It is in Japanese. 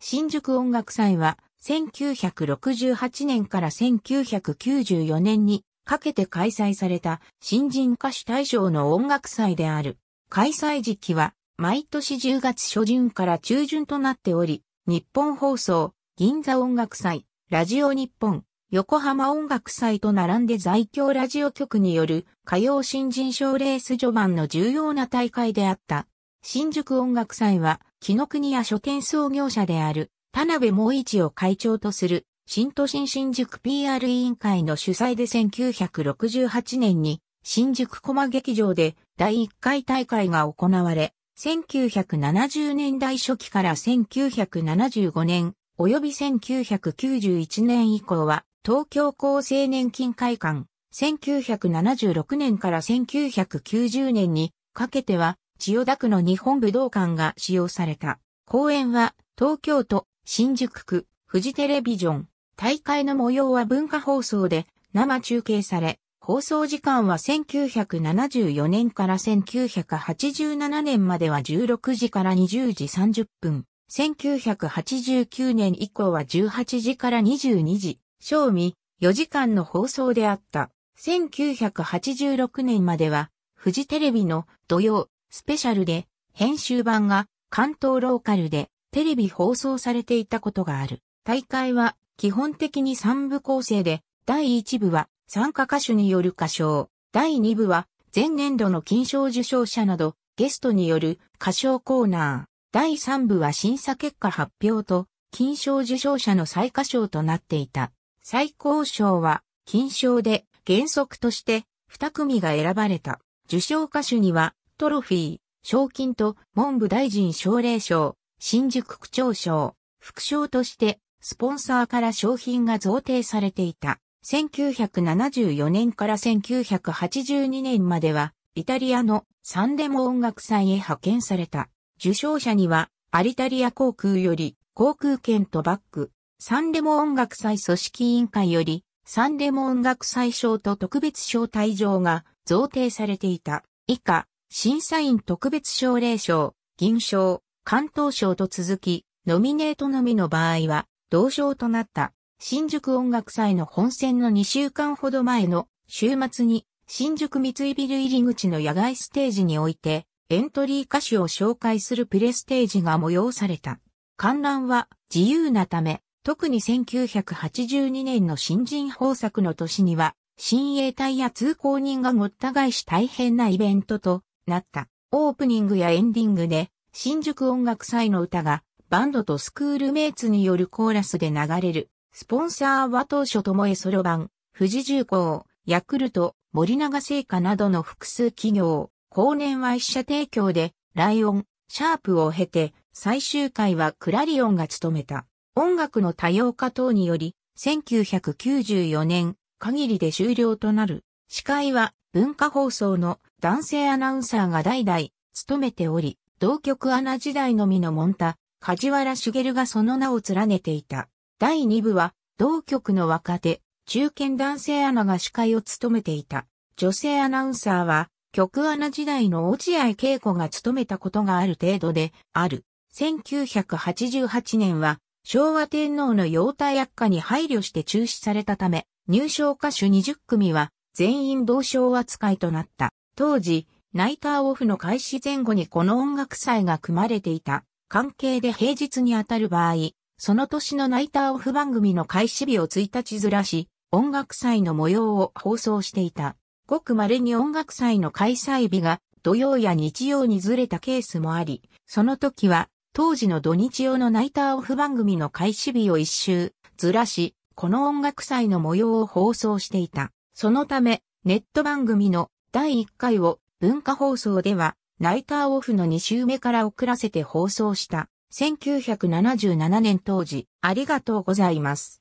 新宿音楽祭は、1968年から1994年にかけて開催された新人歌手大賞の音楽祭である。開催時期は毎年10月初旬から中旬となっており、日本放送、銀座音楽祭、ラジオ日本、横浜音楽祭と並んで在京ラジオ局による歌謡新人賞レース序盤の重要な大会であった。新宿音楽祭は、木の国や書店創業者である、田辺萌一を会長とする、新都心新宿 PR 委員会の主催で1968年に、新宿駒劇場で第1回大会が行われ、1970年代初期から1975年、及び1991年以降は、東京厚生年金会館、1976年から1990年にかけては、千代田区の日本武道館が使用された。公演は、東京都、新宿区、富士テレビジョン。大会の模様は文化放送で生中継され、放送時間は1974年から1987年までは16時から20時30分。1989年以降は18時から22時、賞味4時間の放送であった。1986年までは、富士テレビの土曜、スペシャルで、編集版が関東ローカルでテレビ放送されていたことがある。大会は基本的に3部構成で、第1部は参加歌手による歌唱、第2部は前年度の金賞受賞者などゲストによる歌唱コーナー、第3部は審査結果発表と金賞受賞者の最歌賞となっていた。最高賞は金賞で原則として2組が選ばれた。受賞歌手にはトロフィー、賞金と文部大臣奨励賞、新宿区長賞、副賞としてスポンサーから商品が贈呈されていた。1974年から1982年までは、イタリアのサンデモ音楽祭へ派遣された。受賞者には、アリタリア航空より航空券とバッグ、サンデモ音楽祭組織委員会より、サンデモ音楽祭賞と特別招待状が贈呈されていた。以下、審査員特別奨励賞、銀賞、関東賞と続き、ノミネートのみの場合は、同賞となった、新宿音楽祭の本選の2週間ほど前の週末に、新宿三井ビル入り口の野外ステージにおいて、エントリー歌手を紹介するプレステージが催された。観覧は自由なため、特に1982年の新人豊作の年には、新衛隊や通行人がごった返し大変なイベントとなった。オープニングやエンディングで、新宿音楽祭の歌が、バンドとスクールメイツによるコーラスで流れる。スポンサーは当初ともえソロ版、富士重工、ヤクルト、森永製菓などの複数企業、後年は一社提供で、ライオン、シャープを経て、最終回はクラリオンが務めた。音楽の多様化等により、1994年限りで終了となる。司会は文化放送の男性アナウンサーが代々務めており、同局アナ時代のみのモンタ、梶原茂がその名を連ねていた。第2部は、同局の若手、中堅男性アナが司会を務めていた。女性アナウンサーは、局アナ時代の落合恵子が務めたことがある程度で、ある。1988年は、昭和天皇の妖体悪化に配慮して中止されたため、入賞歌手20組は全員同賞扱いとなった。当時、ナイターオフの開始前後にこの音楽祭が組まれていた関係で平日にあたる場合、その年のナイターオフ番組の開始日を1日ずらし、音楽祭の模様を放送していた。ごく稀に音楽祭の開催日が土曜や日曜にずれたケースもあり、その時は当時の土日用のナイターオフ番組の開始日を一周ずらし、この音楽祭の模様を放送していた。そのため、ネット番組の第1回を文化放送では、ナイターオフの2週目から遅らせて放送した。1977年当時、ありがとうございます。